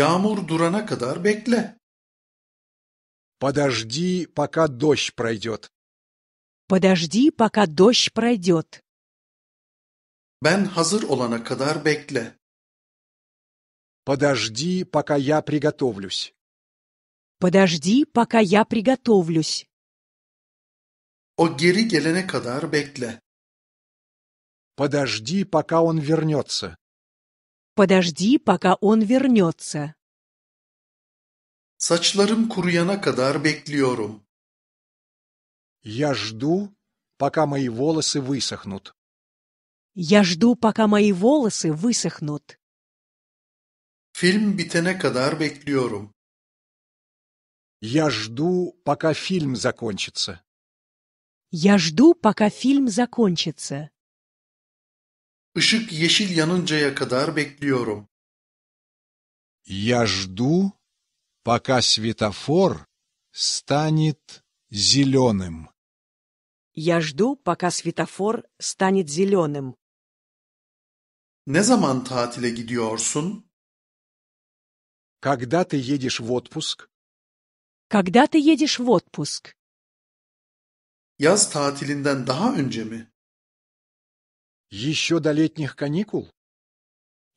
Yağmur durana kadar bekle. Подожди, пока дождь пройдет. Подожди, пока дождь пройдет. Ben hazır olana kadar bekle. Подожди, пока я приготовлюсь. Подожди, пока я приготовлюсь. O geri gelene kadar bekle. Подожди, пока он вернется. Подожди, пока он вернется. Сачларым kuruyana кадар bekliyorum. Я жду, пока мои волосы высохнут. Я жду, пока мои волосы высохнут. Фильм битене кадар bekliyorum. Я жду, пока фильм закончится. Я жду, пока фильм закончится. Işık yeşil yanıncaya kadar bekliyorum. Я жду, пока светофор станет зеленым. Я жду, пока светофор станет зеленым. Ne zaman tatile gidiyorsun? Когда ты едешь в отпуск? Когда ты едешь в отпуск? Yaz tatilinden daha önce mi? Еще до летних каникул?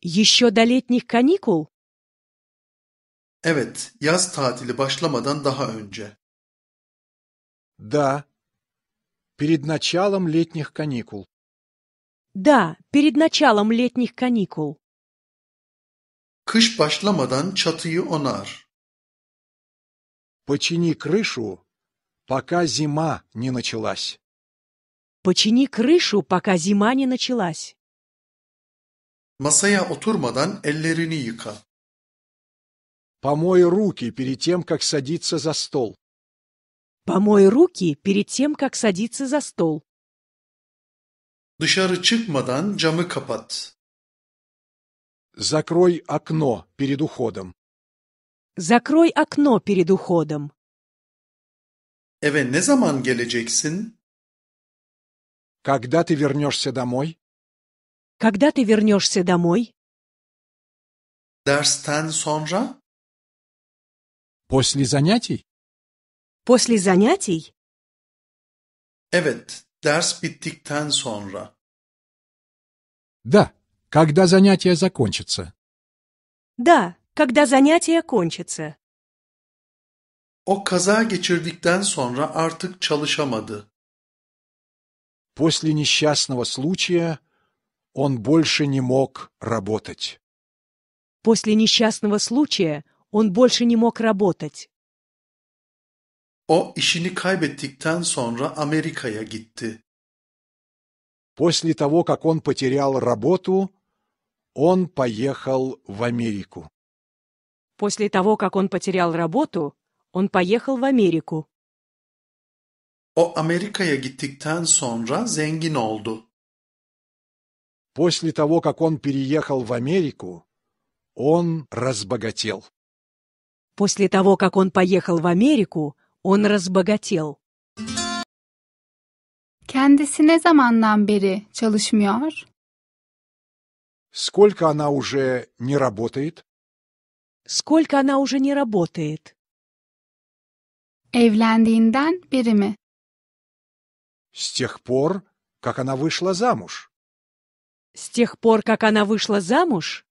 Еще до летних каникул? Evet, yaz tatili başlamadan daha önce. Да, перед началом летних каникул. Да, перед началом летних каникул. Kış başlamadan çatıyı onar. Почини крышу, пока зима не началась. Почини крышу, пока зима не началась. Масая отурмадан, ellerini yıka. Помой руки перед тем, как садиться за стол. Помой руки перед тем, как садиться за стол. Dışarı çıkmadan camı капат. Закрой окно перед уходом. Закрой окно перед уходом. Eve не заман geleceksin? Когда ты вернешься домой? Когда ты вернешься домой? Дарстан сонжа? После занятий? После занятий? Эвет, ders bittikten сонжа. Да, когда занятия закончатся. Да, когда занятия кончатся. О каза geçirdikten sonra artık чалышамады. После несчастного случая он больше не мог работать. После несчастного случая он больше не мог работать. O işini kaybettikten sonra Amerika'ya gitti. После того, как он потерял работу, он поехал в Америку. После того, как он потерял работу, он поехал в Америку. O Amerika'ya gittikten sonra zengin oldu. После того, как он переехал в Америку, он разбогател. После того, как он поехал в Америку, он разбогател. Kendisi ne zamandan beri çalışmıyor? Сколько она уже не работает? Сколько она уже не работает? Evlendiğinden beri mi? С тех пор, как она вышла замуж. С тех пор, как она вышла замуж?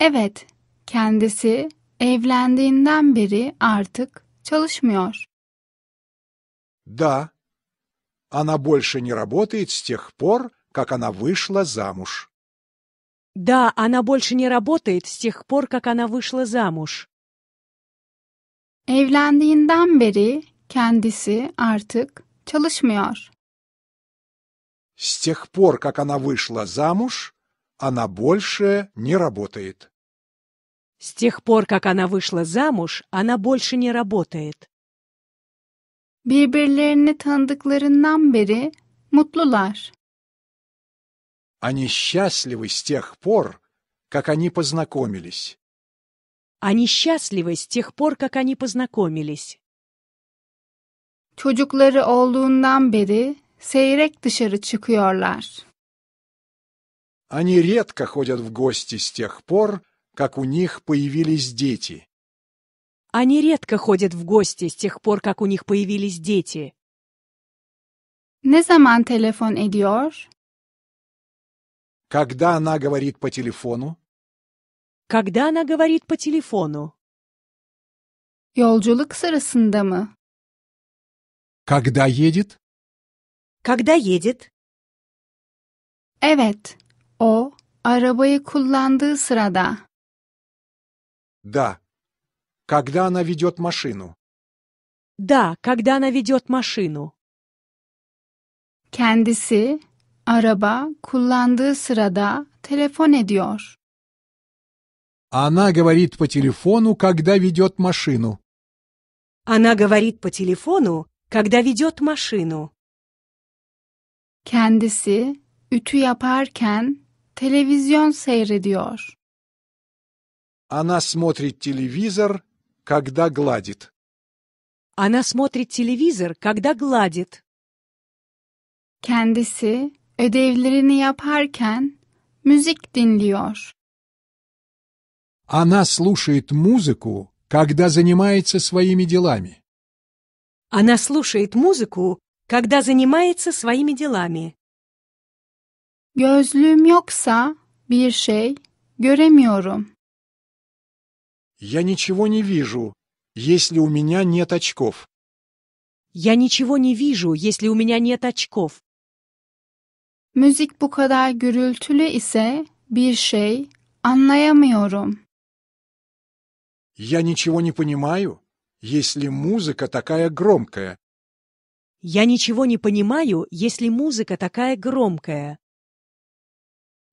Evet, kendisi evlendiğinden beri artık çalışmıyor. Да, она больше не работает с тех пор, как она вышла замуж. Да, она больше не работает с тех пор, как она вышла замуж. Evlendiğinden beri kendisi artık Çalışmıyor. С тех пор, как она вышла замуж, она больше не работает. С тех пор, как она вышла замуж, она больше не работает. Birbirlerini tanıdıklarından beri mutlular. Они счастливы с тех пор, как они познакомились. Они счастливы с тех пор, как они познакомились. çocukları olduğundan beri seyrek dışarı çıkıyorlar. Они редко ходят в гости с тех пор, как у них появились дети. Они редко ходят в гости с тех пор, как у них появились дети. Ne zaman telefon ediyor? Когда она говорит по телефону? Когда она говорит по телефону? Yolculuk sırasında mı? Когда едет? Когда едет? Evet, о, arabayı kullandığı sırada. Да. Когда она ведет машину? Да, когда она ведет машину. Kendisi араба kullandığı sırada telefon ediyor. Она говорит по телефону, когда ведет машину. Она говорит по телефону, когда ведет машину. Kendisi ütü yaparken televizyon seyrediyor. Она смотрит телевизор, когда гладит. Она смотрит телевизор, когда гладит. Kendisi ödevlerini yaparken müzik dinliyor. Она слушает музыку, когда занимается своими делами. Она слушает музыку, когда занимается своими делами. Gözlüğüm yoksa bir şey göremiyorum. Я ничего не вижу, если у меня нет очков. Я ничего не вижу, если у меня нет очков. Müzik bu kadar gürültülü ise bir şey anlayamıyorum. Я ничего не понимаю, если музыка такая громкая? Я ничего не понимаю, если музыка такая громкая.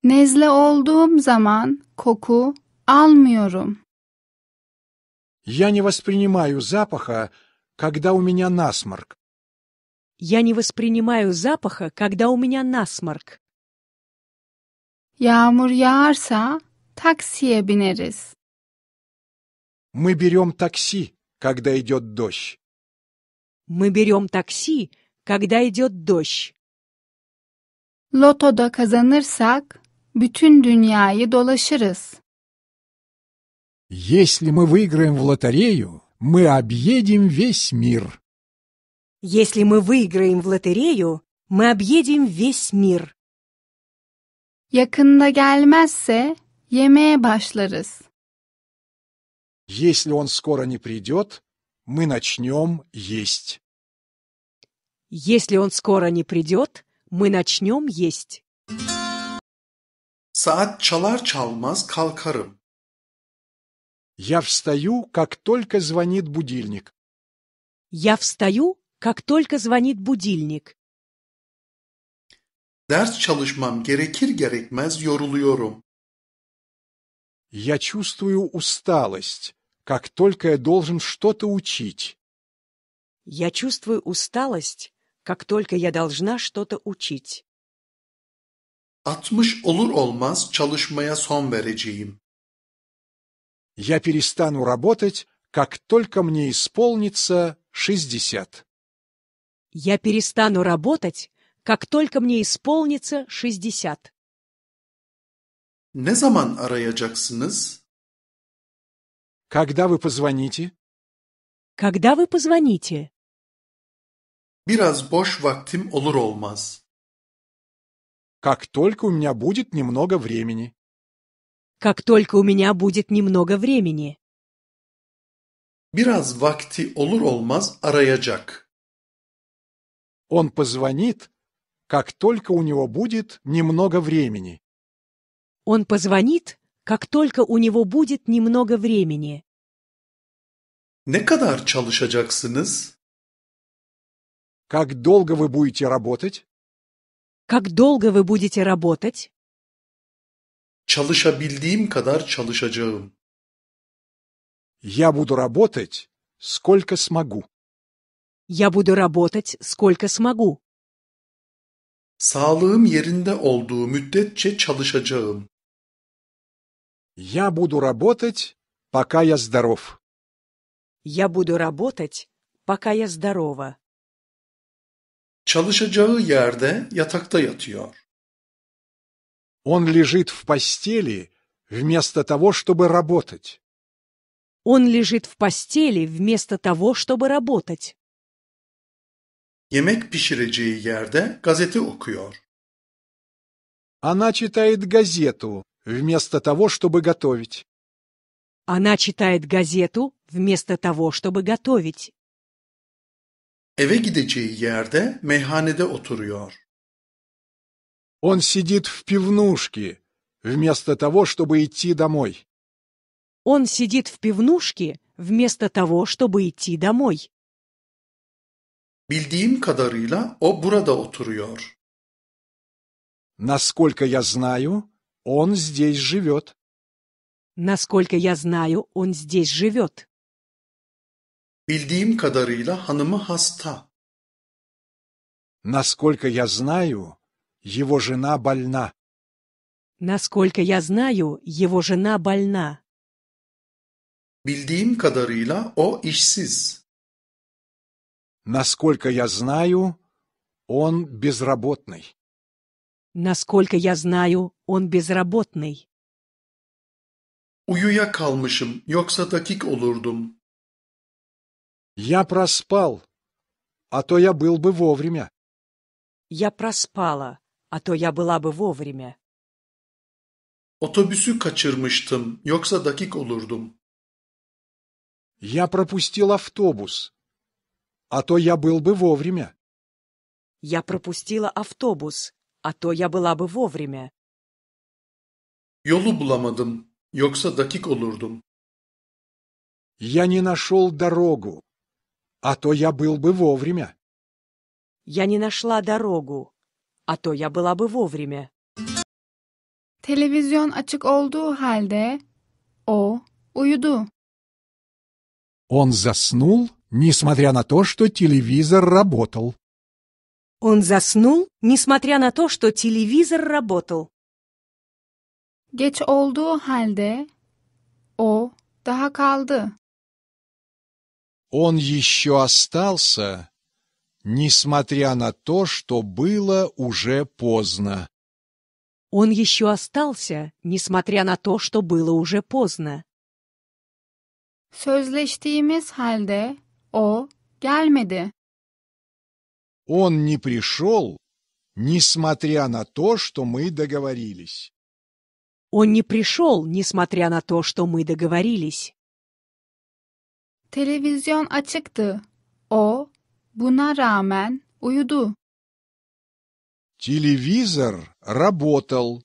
Nezle olduğum zaman koku almıyorum. Я не воспринимаю запаха, когда у меня насморк. Я не воспринимаю запаха, когда у меня насморк. Yağmur yağarsa taksiye bineriz. Мы берем такси когда идет дождь. Мы берем такси, когда идет дождь. Lotoda kazanırsak bütün dünyayı dolaşırız. Если мы выиграем в лотерею, мы объедем весь мир. Если мы выиграем в лотерею, мы объедем весь мир. Yakında gelmezse yemeğe başlarız. Если он скоро не придет, мы начнем есть. Если он скоро не придет, мы начнем есть. Саат чалар чалмаз калкарым. Я встаю, как только звонит будильник. Я встаю, как только звонит будильник. Ders чалышмам gerekir gerekmez yoruluyorum. Я чувствую усталость, как только я должен что-то учить. Я чувствую усталость, как только я должна что-то учить. 60 olur olmaz çalışmaya son vereceğim. Я перестану работать, как только мне исполнится 60. Я перестану работать, как только мне исполнится 60. Ne zaman arayacaksınız? Когда вы позвоните? Когда вы позвоните? Biraz boş vaktim olur olmaz. Как только у меня будет немного времени. Как только у меня будет немного времени. Biraz vakti olur olmaz arayacak. Он позвонит, как только у него будет немного времени. Он позвонит, как только у него будет немного времени. Ne kadar çalışacaksınız? Как долго вы будете работать? Как долго вы будете работать? Çalışabildiğim kadar çalışacağım. Я буду работать, сколько смогу. Я буду работать, сколько смогу. Sağlığım yerinde olduğu müddetçe çalışacağım. Я буду работать, пока я здоров. Я буду работать, пока я здорова. Çalışacağı yerde yatakta yatıyor. Он лежит в постели вместо того, чтобы работать. Он лежит в постели вместо того, чтобы работать. Yemek pişireceği yerde gazete okuyor. Она читает газету вместо того, чтобы готовить. Она читает газету вместо того, чтобы готовить. Eve gideceği yerde meyhanede oturuyor. Он сидит в пивнушке вместо того, чтобы идти домой. Он сидит в пивнушке вместо того, чтобы идти домой. Bildiğim kadarıyla o burada oturuyor. Насколько я знаю, он здесь живет. Насколько я знаю, он здесь живет. Bildiğim kadarıyla hanımı hasta. Насколько я знаю, его жена больна. Насколько я знаю, его жена больна. Bildiğim kadarıyla o işsiz. Насколько я знаю, он безработный. Насколько я знаю, он безработный. bezrabotный. Uyuyakalmışım, yoksa dakik olurdum. Я проспал, а то я был бы вовремя. Я проспала, а то я была бы вовремя. Otobüsü kaçırmıştım, yoksa dakik olurdum. Я пропустил автобус, а то я был бы вовремя. Я пропустила автобус, а то я была бы вовремя. Yolu bulamadım, yoksa dakik olurdum. Я не нашел дорогу, а то я был бы вовремя. Я не нашла дорогу, а то я была бы вовремя. Televizyon açık olduğu halde o uyudu. Он заснул, несмотря на то, что телевизор работал. Он заснул, несмотря на то, что телевизор работал. Geç olduğu halde o daha kaldı. Он еще остался, несмотря на то, что было уже поздно. Он еще остался, несмотря на то, что было уже поздно. Sözleştiğimiz halde o gelmedi. Он не пришел, несмотря на то, что мы договорились. Он не пришел, несмотря на то, что мы договорились. Телевизион açıktı. о, buna rağmen uyudu. Телевизор работал.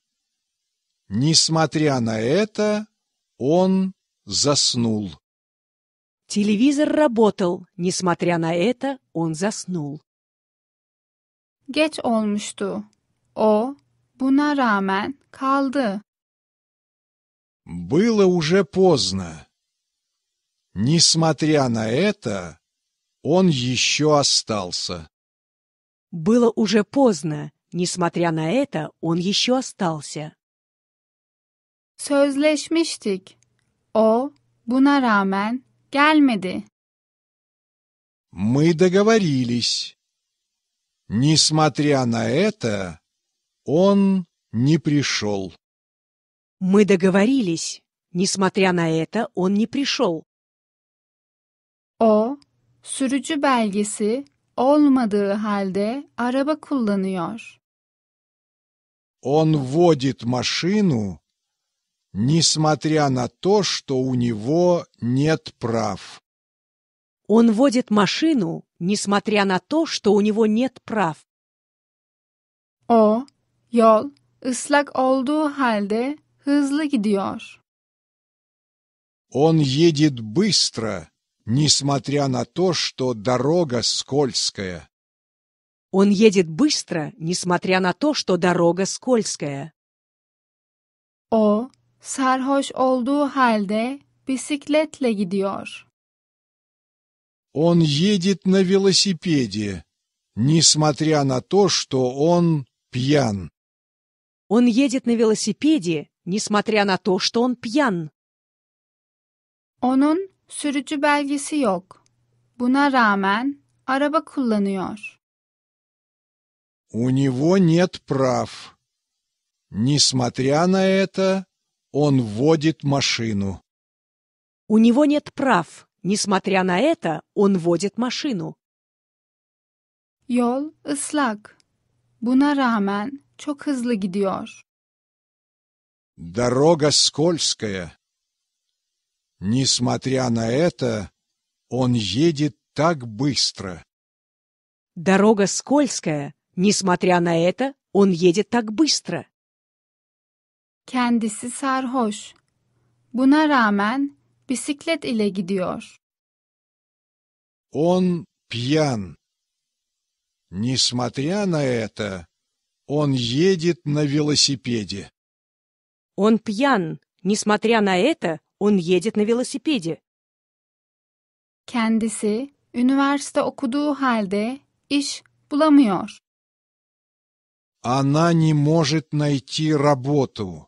Несмотря на это, он заснул. Телевизор работал. Несмотря на это, он заснул geç olmuştu. O, buna rağmen kaldı. Было уже поздно. Несмотря на это, он еще остался. Было уже поздно. Несмотря на это, он еще остался. Sözleşmiştik. O, buna rağmen gelmedi. Мы договорились. Несмотря на это, он не пришел. Мы договорились. Несмотря на это, он не пришел. О, sürücü belgesi olmadığı halde araba kullanıyor. Он водит машину, несмотря на то, что у него нет прав. Он водит машину, несмотря на то, что у него нет прав. O yol ıslak olduğu halde hızlı gidiyor. Он едет быстро, несмотря на то, что дорога скользкая. Он едет быстро, несмотря на то, что дорога скользкая. O sarhoş olduğu halde bisikletle gidiyor. Он едет на велосипеде, несмотря на то, что он пьян. Он едет на велосипеде, несмотря на то, что он пьян. Onun sürücü belgesi yok. Buna rağmen araba kullanıyor. У него нет прав. Несмотря на это, он водит машину. У него нет прав. Несмотря на это, он водит машину. Йол ислак, буна рамен, чок hızlı gidiyor. Дорога скользкая. Несмотря на это, он едет так быстро. Дорога скользкая. Несмотря на это, он едет так быстро. Kendisi сархош, буна рамен bisiklet ile gidiyor. Он пьян. Несмотря на это, он едет на велосипеде. Он пьян. Несмотря на это, он едет на велосипеде. Kendisi üniversite okuduğu halde iş bulamıyor. Она не может найти работу,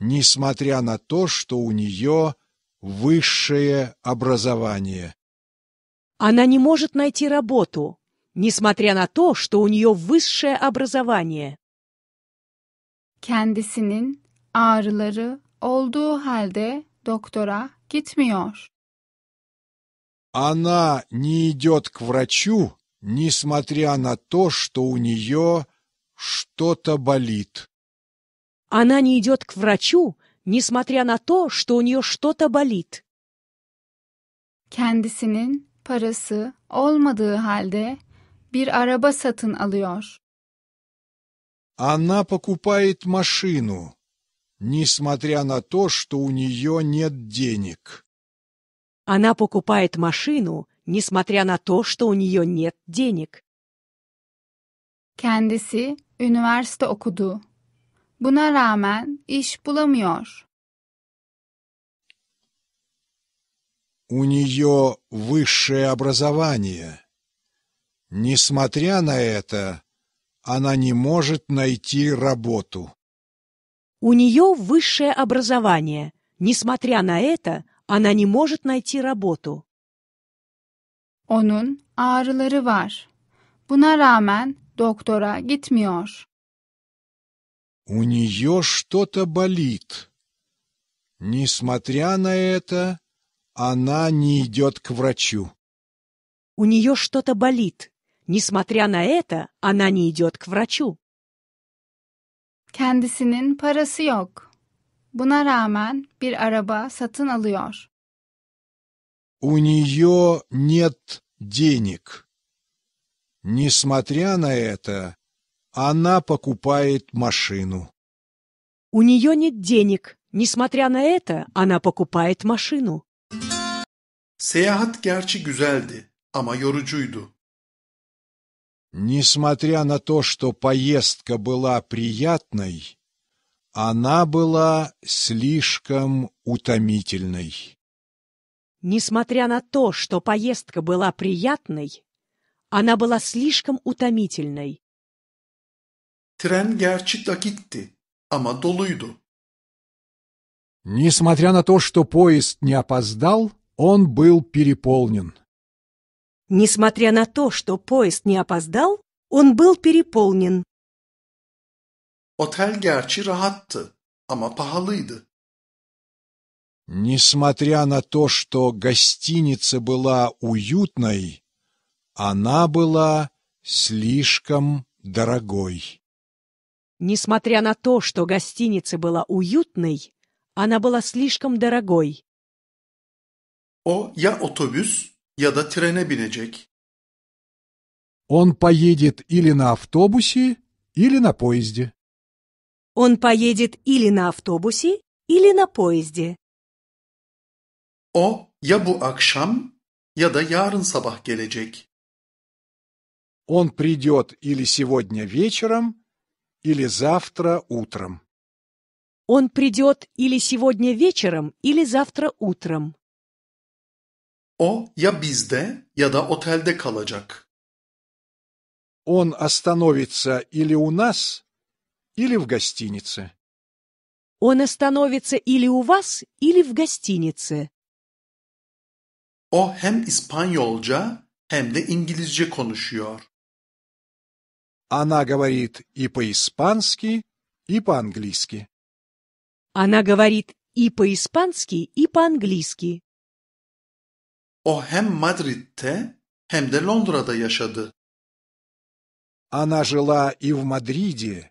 несмотря на то, что у нее высшее образование. Она не может найти работу, несмотря на то, что у нее высшее образование. Kendisinin ağrıları olduğu halde doktora gitmiyor. Она не идет к врачу, несмотря на то, что у нее что-то болит. Она не идет к врачу, несмотря на то, что у нее что-то болит. Kendisinin parası olmadığı halde bir araba satın alıyor. Она покупает машину, несмотря на то, что у нее нет денег. Она покупает машину, несмотря на то, что у нее нет денег. Kendisi üniversite okudu. Buna rağmen iş bulamıyor. У нее высшее образование. Несмотря на это, она не может найти работу. У нее высшее образование. Несмотря на это, она не может найти работу. Onun ağrıları var. Buna rağmen doktora gitmiyor. У нее что-то болит. Несмотря на это, она не идет к врачу. У нее что-то болит. Несмотря на это, она не идет к врачу. Kendisinin parası yok. Buna rağmen bir araba satın alıyor. У нее нет денег. Несмотря на это, она покупает машину. У нее нет денег. Несмотря на это, она покупает машину. Seyahat gerçi güzeldi ama yorucuydu. Несмотря на то, что поездка была приятной, она была слишком утомительной. Несмотря на то, что поездка была приятной, она была слишком утомительной. Tren gerçi dakitti ama doluydu. Несмотря на то, что поезд не опоздал, он был переполнен. Несмотря на то, что поезд не опоздал, он был переполнен. Отель gerçi rahattı ama pahalıydı. Несмотря на то, что гостиница была уютной, она была слишком дорогой. Несмотря на то, что гостиница была уютной, она была слишком дорогой. О, я автобус, я до trene binecek. Он поедет или на автобусе, или на поезде. Он поедет или на автобусе, или на поезде. О, я bu akşam я da ярн сабах gelecek. Он придет или сегодня вечером, или завтра утром. Он придет или сегодня вечером, или завтра утром. О, я bizde я да otelde kalacak. Он остановится или у нас, или в гостинице. Он остановится или у вас, или в гостинице. О, хем İspanyolca хем de İngilizce konuşuyor. Она говорит и по-испански, и по-английски. Она говорит и по-испански, и по-английски. O hem Madrid'te hem de Londra'da yaşadı. Она жила и в Мадриде,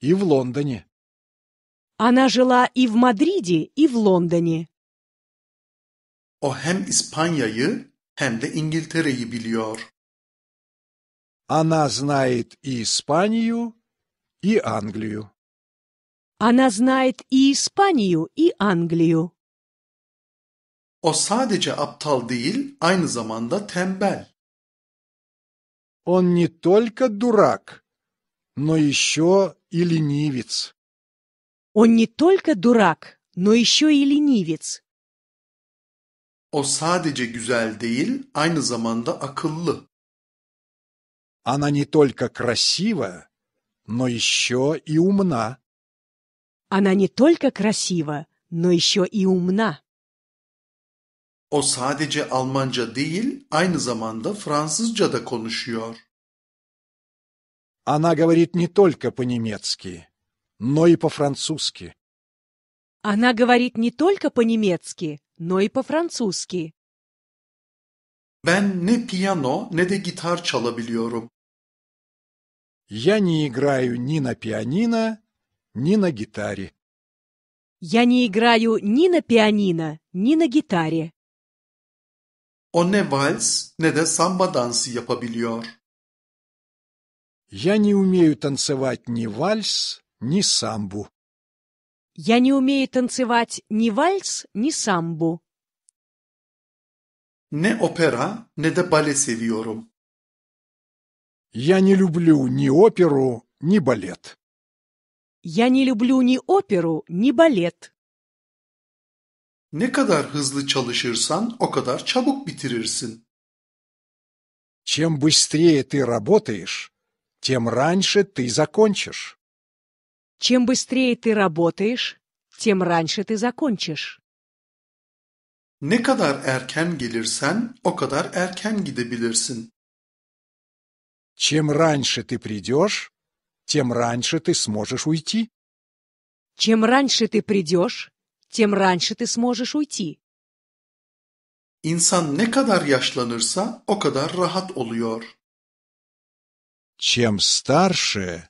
и в Лондоне. Она жила и в Мадриде, и в Лондоне. O hem İspanya'yı hem de İngiltere'yi билиор. Она знает и Испанию, и Англию. Она знает и Испанию, и Англию. O sadece aptal değil, aynı zamanda tembel. Он не только дурак, но еще и ленивец. Он не только дурак, но еще и ленивец. O sadece güzel değil, aynı zamanda akıllı. Она не только красива, но еще и умна. Она не только красива, но еще и умна. O sadece Almanca değil, aynı zamanda Fransızca da konuşuyor. Она говорит не только по-немецки, но и по-французски. Она говорит не только по-немецки, но и по-французски. Ben ne piyano ne de gitar çalabiliyorum. Я не играю ни на пианино, ни на гитаре. Я не играю ни на пианино, ни на гитаре. не вальс, не ne самба samba я yapabiliyor. Я не умею танцевать ни вальс, ни самбу. Я не умею танцевать ни вальс, ни самбу. Не опера, не de bale seviyorum. Я не люблю ни оперу, ни балет. Я не люблю ни operu, ни балет. Ne kadar hızlı çalışırsan o kadar çabuk bitirirsin. Чем быстрее ты работаешь, тем раньше ты закончишь. Чем быстрее ты работаешь, тем раньше ты закончишь. Ne kadar erken gelirsen o kadar erken gidebilirsin. Чем раньше ты придешь, тем раньше ты сможешь уйти. Чем раньше ты придешь, тем раньше ты сможешь уйти. İnsan ne kadar yaşlanırsa o kadar rahat oluyor. Чем старше,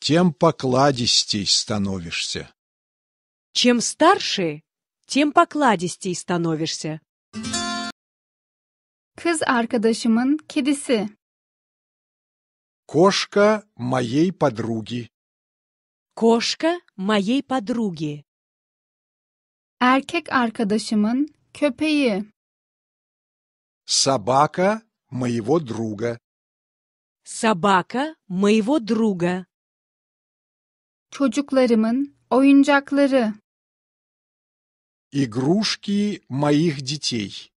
тем покладистей становишься. Чем старше, тем покладистей становишься. Kız arkadaşımın kedisi. Кошка моей подруги. Кошка моей подруги. Erkek arkadaşımın köpeği. Собака моего друга. Собака моего друга. Çocuklarımın oyuncakları. Игрушки моих детей.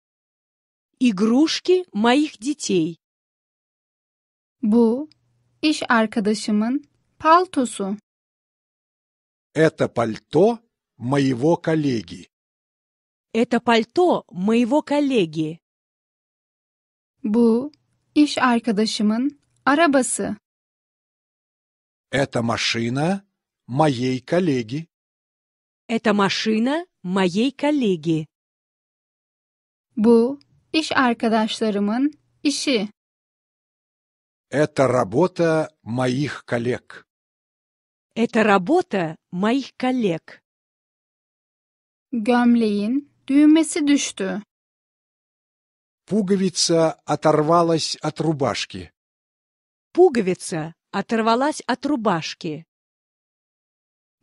Игрушки моих детей. Bu İş arkadaşımın paltosu. Это пальто моего коллеги. Это пальто моего коллеги. Бу iş arkadaşımın arabası. Это машина моей коллеги. Это машина моей коллеги. Бу iş arkadaşlarımın işi. Это работа моих коллег. Это работа моих коллег. Gömleğin düğmesi düştü. Пуговица оторвалась от рубашки. Пуговица оторвалась от рубашки.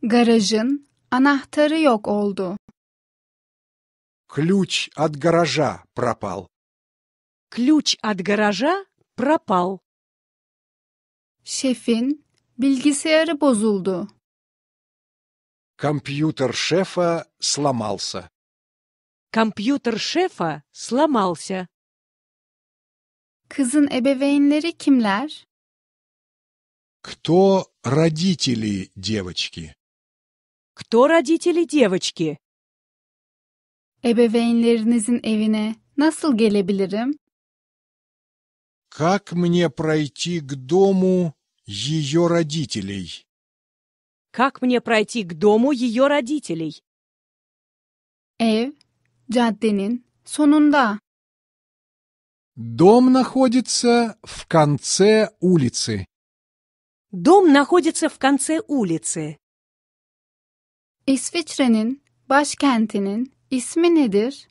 Гаражın anahtarı yok олду. Ключ от гаража пропал. Ключ от гаража пропал. Şefin bilgisayarı bozuldu. Компьютер шефа сломался. Компьютер шефа сломался. Kızın ebeveynleri kimler? Кто родители девочки? Кто родители девочки? Ebeveynlerinizin evine nasıl gelebilirim? Как мне пройти к дому ее родителей? Как мне пройти к дому ее родителей? Ev caddenin sonunda. Дом находится в конце улицы. Дом находится в конце улицы. İsviçre'nin başkentinin ismi nedir?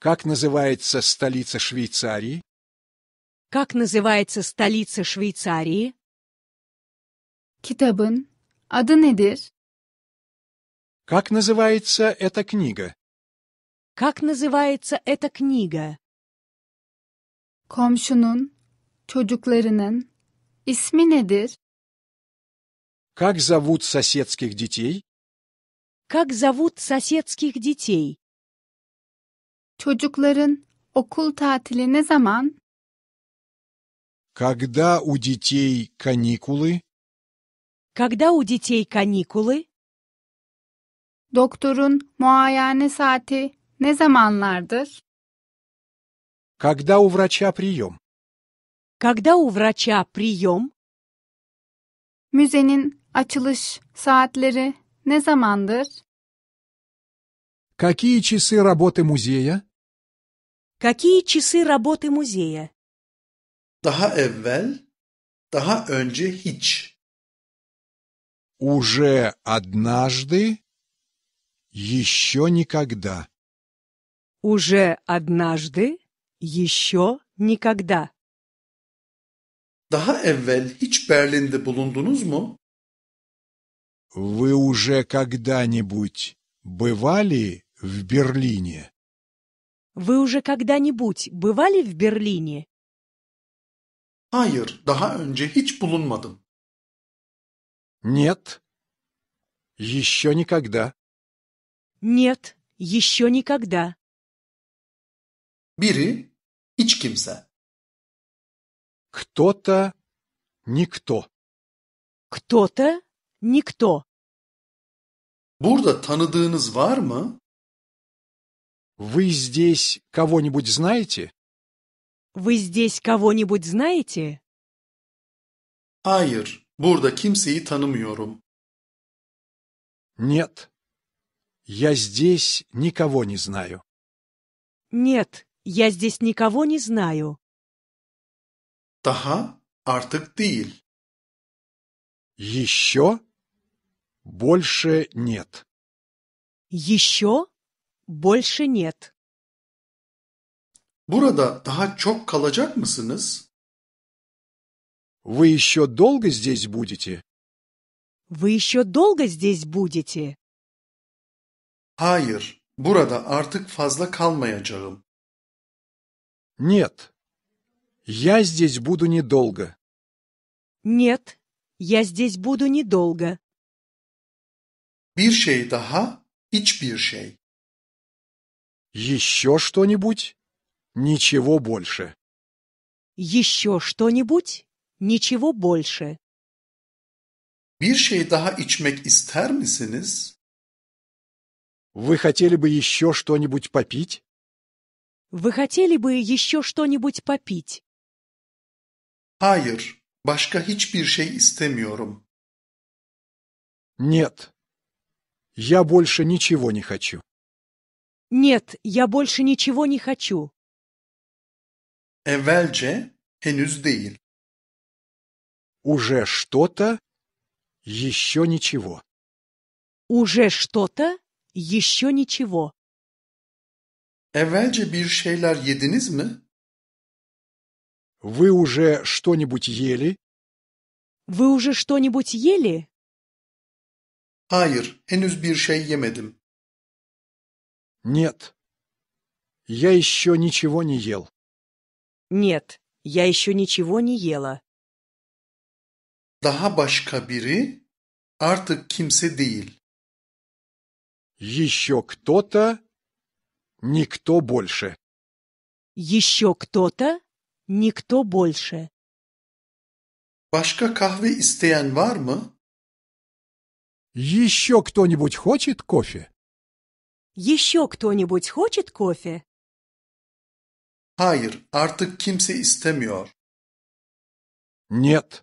Как называется столица Швейцарии? Как называется столица Швейцарии? Kitabın adı Как называется эта книга? Как называется эта книга? Komşunun çocuklarının ismi Как зовут соседских детей? Как зовут соседских детей? Çocukların okul tatili ne zaman? Когда у детей каникулы? Когда у детей каникулы? Докторун muayene saati не zamanlardır? Когда у врача прием? Когда у врача прием? Müzenin açılış saatleri ne zamandır? Какие часы работы музея? Какие часы работы музея? Daha evvel, daha önce hiç. Уже однажды, еще никогда. Уже однажды, еще никогда. Daha evvel hiç Berlin'de bulundunuz mu? Вы уже когда-нибудь бывали в Берлине? Вы уже когда-нибудь бывали в Берлине? Hayır, daha önce hiç bulunmadım. Нет, еще никогда. Нет, еще никогда. Biri, hiç kimse. Кто-то, никто. Кто-то, никто. Бурда, tanıdığınız var mı? Вы здесь кого-нибудь знаете? Вы здесь кого-нибудь знаете? Hayır, burada kimseyi tanımıyorum. Нет, я здесь никого не знаю. Нет, я здесь никого не знаю. Daha artık değil. Еще больше нет. Еще больше нет. Burada daha çok kalacak mısınız? Вы еще долго здесь будете? Вы еще долго здесь будете? Hayır, burada artık fazla kalmayacağım. Нет, я здесь буду недолго. Нет, я здесь буду недолго. Bir şey daha, hiçbir şey. Еще что-нибудь? Ничего больше. Еще что-нибудь? Ничего больше. Bir şey daha içmek ister misiniz? Вы хотели бы еще что-нибудь попить? Вы хотели бы еще что-нибудь попить? Hayır, başka hiçbir şey istemiyorum. Нет, я больше ничего не хочу. Нет, я больше ничего не хочу. Evvelce henüz değil. Уже что-то, еще ничего. Уже что-то, еще ничего. Evvelce bir şeyler yediniz mi? Вы уже что-нибудь ели? Вы уже что-нибудь ели? Hayır, henüz bir şey yemedim. Нет, я еще ничего не ел. Нет, я еще ничего не ела. Daha başka biri artık kimse değil. Еще кто-то, никто больше. Еще кто-то, никто больше. Başka kahve isteyen var mı? Еще кто-нибудь хочет кофе? Еще кто-нибудь хочет кофе? Hayır, artık kimse istemiyor. Нет.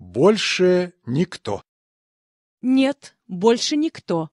Больше никто. Нет, больше никто.